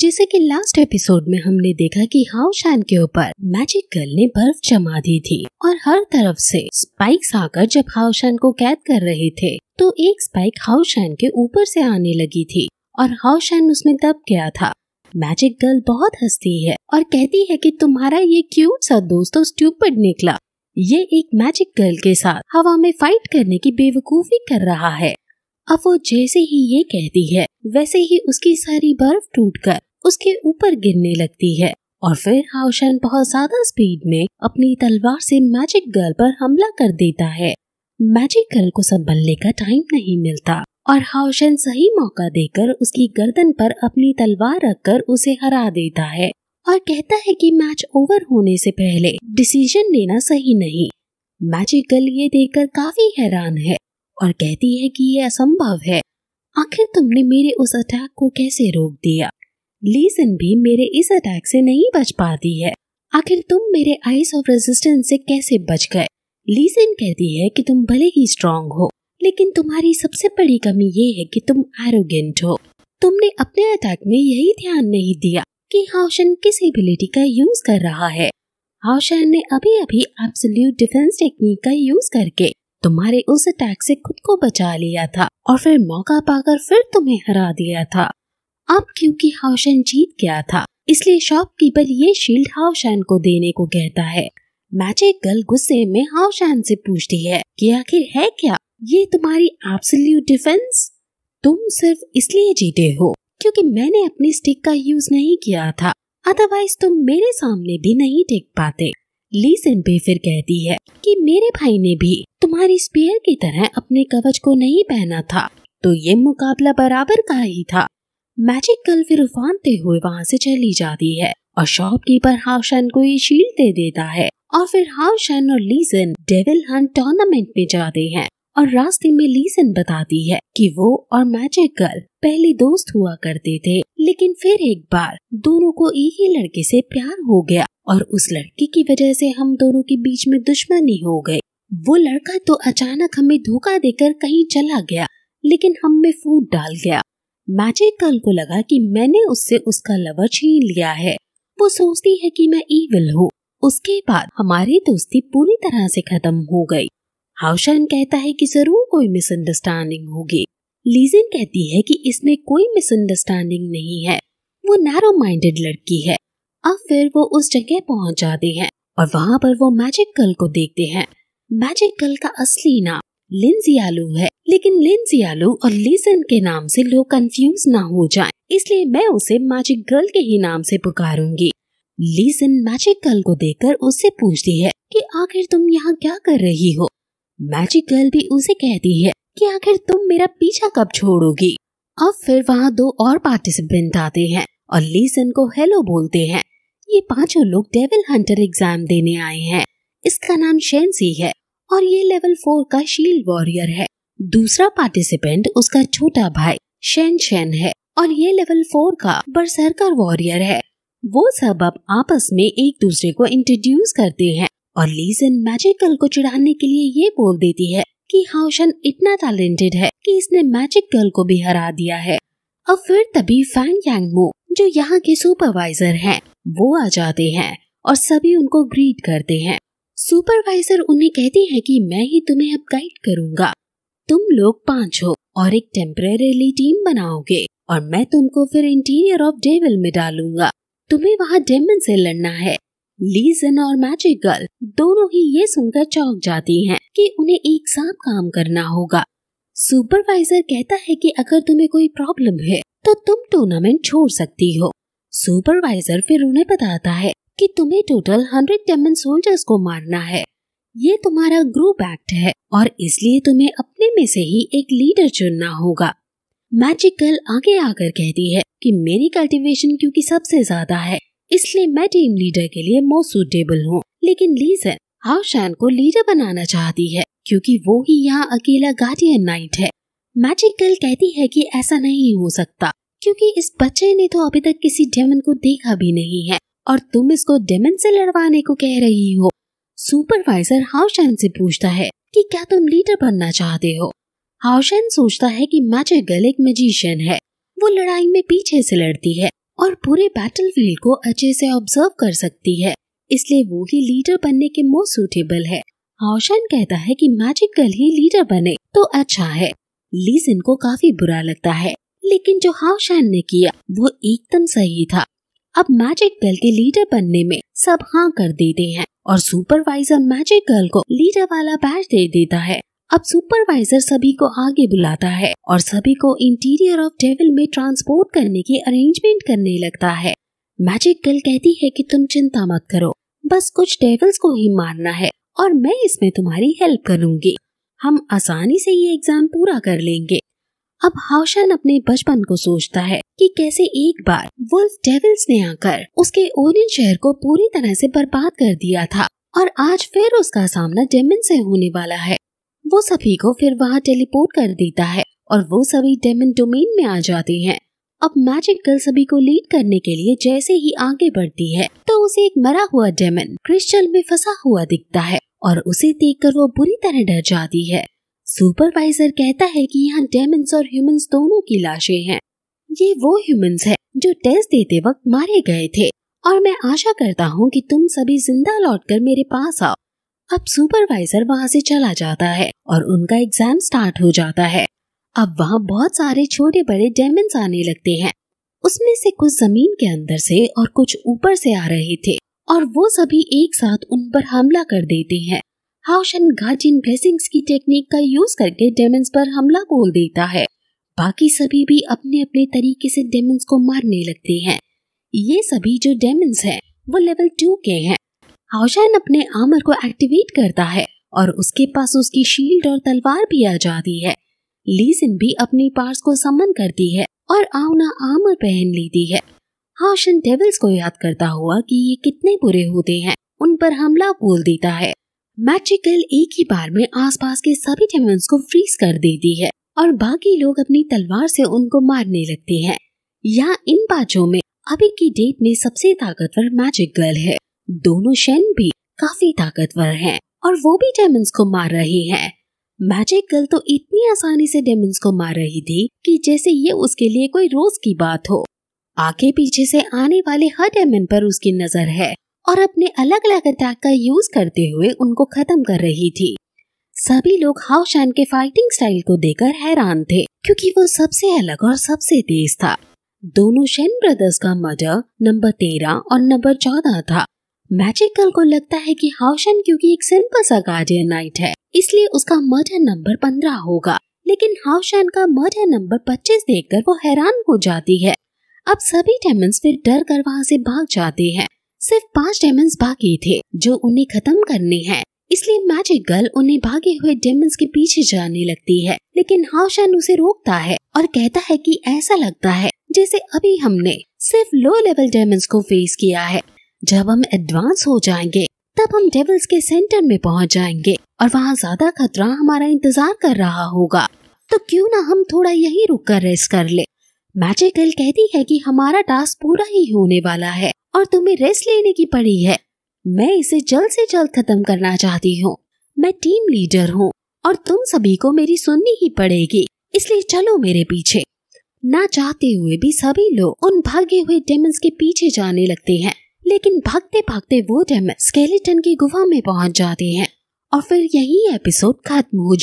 जैसे कि last episode में हमने देखा कि हाउ शान के ऊपर मैजिक गर्ल ने बर्फ जमा दी थी और हर तरफ से स्पाइक्स आकर जब हाउ शान को कैद कर रहे थे तो एक स्पाइक हाउ शान के ऊपर से आने लगी थी और हाउ शान उसमें दब गया था मैजिक गर्ल बहुत हंसती है और कहती है कि तुम्हारा ये क्यूट सा दोस्त तो स्टूपिड निकला ये एक मैजिक गर्ल के साथ हवा में फाइट करने की बेवकूफी कर रहा है अब वो जैसे ही ये कहती है वैसे ही उसकी सारी बर्फ टूटकर उसके ऊपर गिरने लगती है और फिर हाउशन बहुत ज्यादा स्पीड में अपनी तलवार से मैजिक गर्ल पर हमला कर देता है मैजिक गर्ल को संभलने का टाइम नहीं मिलता और हाउशन सही मौका देकर उसकी गर्दन पर अपनी तलवार रखकर उसे हरा देता है और कहता है कि मैच ओवर होने से पहले डिसीजन लेना सही नहीं मैजिक गर्ल ये देखकर काफी हैरान है और कहती है कि यह असंभव है आखिर तुमने मेरे उस अटैक को कैसे रोक दिया लीजन भी मेरे इस अटैक से नहीं बच पाती है आखिर तुम मेरे आइस ऑफ रेजिस्टेंस से कैसे बच गए लीजन कहती है कि तुम भले ही स्ट्रांग हो लेकिन तुम्हारी सबसे बड़ी कमी ये है कि तुम एरोगेंट हो तुमने अपने अटैक में यही ध्यान नहीं दिया कि हाउशन किस एबिलिटी का यूज कर रहा है हाउशन ने अभी अभी एब्सोल्यूट डिफेंस टेक्निक का यूज करके तुम्हारे उस अटैक से खुद को बचा लिया था और फिर मौका पाकर फिर तुम्हें हरा दिया था अब क्योंकि हाउशन जीत गया था इसलिए शॉपकीपर ये शील्ड हाउशन को देने को कहता है मैजिक गर्ल गुस्से में हाउशन से पूछती है कि आखिर है क्या ये तुम्हारी एब्सोल्यूट डिफेंस तुम सिर्फ इसलिए जीते हो क्योंकि मैंने अपनी स्टिक का यूज नहीं किया था अदरवाइज तुम मेरे सामने भी नहीं टिक पाते लीसन पे फिर कहती है कि मेरे भाई ने भी तुम्हारी स्पेयर की तरह अपने कवच को नहीं पहना था तो ये मुकाबला बराबर का ही था मैजिक कल फिर उफानते हुए वहाँ से चली जाती है और शॉपकीपर हावशन को ये शील्ड दे देता है और फिर हाउशन और लीजन डेविल हंट टूर्नामेंट में जाते हैं और रास्ते में लीसन बताती है कि वो और मैजिक गर्ल पहले दोस्त हुआ करते थे लेकिन फिर एक बार दोनों को एक ही लड़के से प्यार हो गया और उस लड़के की वजह से हम दोनों के बीच में दुश्मनी हो गई वो लड़का तो अचानक हमें धोखा देकर कहीं चला गया लेकिन हम में फूट डाल गया मैजिक गर्ल को लगा कि मैंने उससे उसका लवर छीन लिया है वो सोचती है कि मैं ईविल हूँ उसके बाद हमारी दोस्ती पूरी तरह से खत्म हो गई हाउशन कहता है कि जरूर कोई मिसअंडरस्टैंडिंग होगी लीजन कहती है कि इसमें कोई मिसअंडरस्टैंडिंग नहीं है वो नैरो माइंडेड लड़की है अब फिर वो उस जगह पहुंच जाते हैं और वहाँ पर वो मैजिक गर्ल को देखते हैं मैजिक गर्ल का असली नाम लिंजियालू है लेकिन लिंजियालू और लीजन के नाम से लोग कंफ्यूज ना हो जाएं, इसलिए मैं उसे मैजिक गर्ल के ही नाम से पुकारूंगी लीजन मैजिक गर्ल को देखकर उससे पूछती है कि आखिर तुम यहाँ क्या कर रही हो मैजिक गर्ल भी उसे कहती है कि आखिर तुम मेरा पीछा कब छोड़ोगी अब फिर वहाँ दो और पार्टिसिपेंट आते हैं और लीसन को हेलो बोलते हैं ये पांचों लोग डेविल हंटर एग्जाम देने आए हैं इसका नाम शेंसी है और ये लेवल फोर का शील्ड वॉरियर है दूसरा पार्टिसिपेंट उसका छोटा भाई शेन शेन है और ये लेवल फोर का बरसरकर वॉरियर है वो सब अब आपस में एक दूसरे को इंट्रोड्यूस करते हैं और लीजन मैजिकल को चिढ़ाने के लिए ये बोल देती है कि हाउशन इतना टैलेंटेड है कि इसने मैजिक गर्ल को भी हरा दिया है और फिर तभी फैंग यांग मो जो यहाँ के सुपरवाइजर हैं, वो आ जाते हैं और सभी उनको ग्रीट करते हैं सुपरवाइजर उन्हें कहती है कि मैं ही तुम्हें अब गाइड करूंगा तुम लोग पांच हो और एक टेम्परेली टीम बनाओगे और मैं तुमको फिर इंटीरियर ऑफ डेविल में डालूंगा तुम्हें वहाँ डेमन से लड़ना है लीजन और मैजिक गर्ल दोनों ही ये सुनकर चौंक जाती हैं कि उन्हें एक साथ काम करना होगा सुपरवाइजर कहता है कि अगर तुम्हें कोई प्रॉब्लम है तो तुम टूर्नामेंट छोड़ सकती हो सुपरवाइजर फिर उन्हें बताता है कि तुम्हें टोटल हंड्रेड टेमन सोल्जर्स को मारना है ये तुम्हारा ग्रुप एक्ट है और इसलिए तुम्हें अपने में से ही एक लीडर चुनना होगा मैजिकल आगे आकर कहती है कि मेरी कल्टीवेशन क्योंकि सबसे ज्यादा है इसलिए मैं टीम लीडर के लिए मोस्ट सुटेबल हूँ लेकिन लीजन हावशान को लीडर बनाना चाहती है क्योंकि वो ही यहाँ अकेला गार्डियन नाइट है मैजिक गर्ल कहती है कि ऐसा नहीं हो सकता क्योंकि इस बच्चे ने तो अभी तक किसी डेमन को देखा भी नहीं है और तुम इसको डेमन से लड़वाने को कह रही हो सुपरवाइजर हावशान से पूछता है कि क्या तुम लीडर बनना चाहते हो हावशान सोचता है कि गर्ल एक मजिशियन है वो लड़ाई में पीछे से लड़ती है और पूरे बैटलफील्ड को अच्छे से ऑब्जर्व कर सकती है इसलिए वो ही लीडर बनने के मोस्ट सुटेबल है हाओशन कहता है कि मैजिक गर्ल ही लीडर बने तो अच्छा है लीजन को काफी बुरा लगता है लेकिन जो हाओशन ने किया वो एकदम सही था अब मैजिक गर्ल के लीडर बनने में सब हाँ कर देते हैं और सुपरवाइजर मैजिक गर्ल को लीडर वाला बैच दे देता है अब सुपरवाइजर सभी को आगे बुलाता है और सभी को इंटीरियर ऑफ डेविल में ट्रांसपोर्ट करने की अरेंजमेंट करने लगता है मैजिक गर्ल कहती है कि तुम चिंता मत करो बस कुछ डेविल्स को ही मारना है और मैं इसमें तुम्हारी हेल्प करूंगी हम आसानी से ये एग्जाम पूरा कर लेंगे अब हाउशन अपने बचपन को सोचता है कि कैसे एक बार वुल्फ डेविल्स ने आकर उसके ओर शहर को पूरी तरह से बर्बाद कर दिया था और आज फिर उसका सामना डेमिन से होने वाला है वो सभी को फिर वहाँ टेलीपोर्ट कर देता है और वो सभी डेमन डोमेन में आ जाती हैं अब मैजिक गर्ल सभी को लीड करने के लिए जैसे ही आगे बढ़ती है तो उसे एक मरा हुआ डेमन क्रिस्टल में फंसा हुआ दिखता है और उसे देखकर वो बुरी तरह डर जाती है सुपरवाइजर कहता है कि यहाँ डेमन्स और ह्यूमंस दोनों की लाशें हैं ये वो ह्यूमंस है जो टेस्ट देते वक्त मारे गए थे और मैं आशा करता हूँ कि तुम सभी जिंदा लौटकर मेरे पास आओ अब सुपरवाइजर वहाँ से चला जाता है और उनका एग्जाम स्टार्ट हो जाता है अब वहाँ बहुत सारे छोटे बड़े डायमंड्स आने लगते हैं उसमें से कुछ जमीन के अंदर से और कुछ ऊपर से आ रहे थे और वो सभी एक साथ उन पर हमला कर देते हैं हाउशन एंड इन ब्लेसिंग्स की टेक्निक का यूज करके डेमंस पर हमला बोल देता है बाकी सभी भी अपने अपने तरीके से डेमंस को मारने लगते हैं ये सभी जो डेमंस हैं वो लेवल टू के हैं हाउशैन अपने आमर को एक्टिवेट करता है और उसके पास उसकी शील्ड और तलवार भी आ जाती है लीजिन भी अपनी पार्स को समन करती है और आउना आमर पहन लेती है हाउशन डेविल्स को याद करता हुआ कि ये कितने बुरे होते हैं उन पर हमला बोल देता है मैचिकल एक ही बार में आसपास के सभी डेमंस को फ्रीज कर देती है और बाकी लोग अपनी तलवार से उनको मारने लगते हैं यहाँ इन बाजों में अभी की डेट में सबसे ताकतवर मैजिक गर्ल है दोनों शेन भी काफी ताकतवर हैं और वो भी डेमंस को मार रही हैं। मैजिक गर्ल तो इतनी आसानी से डेमंस को मार रही थी कि जैसे ये उसके लिए कोई रोज की बात हो आगे पीछे से आने वाले हर डेमन पर उसकी नजर है और अपने अलग अलग अटैक का यूज करते हुए उनको खत्म कर रही थी सभी लोग हाउ शैन के फाइटिंग स्टाइल को देखकर हैरान थे क्योंकि वो सबसे अलग और सबसे तेज था दोनों शेन ब्रदर्स का मर्डर नंबर तेरह और नंबर चौदह था मैजिकल को लगता है कि हाउशन क्योंकि एक सिंपल सा गार्डियन नाइट है इसलिए उसका मर्डर नंबर पंद्रह होगा लेकिन हाउशन का मर्डर नंबर पच्चीस देख वो हैरान हो जाती है अब सभी डेमंस फिर डर कर वहाँ ऐसी भाग जाते हैं सिर्फ पांच डेमंस बाकी थे जो उन्हें खत्म करने हैं इसलिए मैजिक गर्ल उन्हें भागे हुए डेमंस के पीछे जाने लगती है लेकिन हाउशन उसे रोकता है और कहता है कि ऐसा लगता है जैसे अभी हमने सिर्फ लो लेवल डेमंस को फेस किया है जब हम एडवांस हो जाएंगे तब हम डेवल्स के सेंटर में पहुंच जाएंगे और वहाँ ज्यादा खतरा हमारा इंतजार कर रहा होगा तो क्यों ना हम थोड़ा यही रुक कर रेस्ट कर ले मैजिकल कहती है कि हमारा टास्क पूरा ही होने वाला है और तुम्हें रेस्ट लेने की पड़ी है मैं इसे जल्द से जल्द खत्म करना चाहती हूँ मैं टीम लीडर हूँ और तुम सभी को मेरी सुननी ही पड़ेगी इसलिए चलो मेरे पीछे ना चाहते हुए भी सभी लोग उन भागे हुए डेमन्स के पीछे जाने लगते हैं लेकिन भागते भागते वो डेम स्केलेटन की गुफा में पहुंच जाते हैं और फिर यही एपिसोड खत्म हो जाता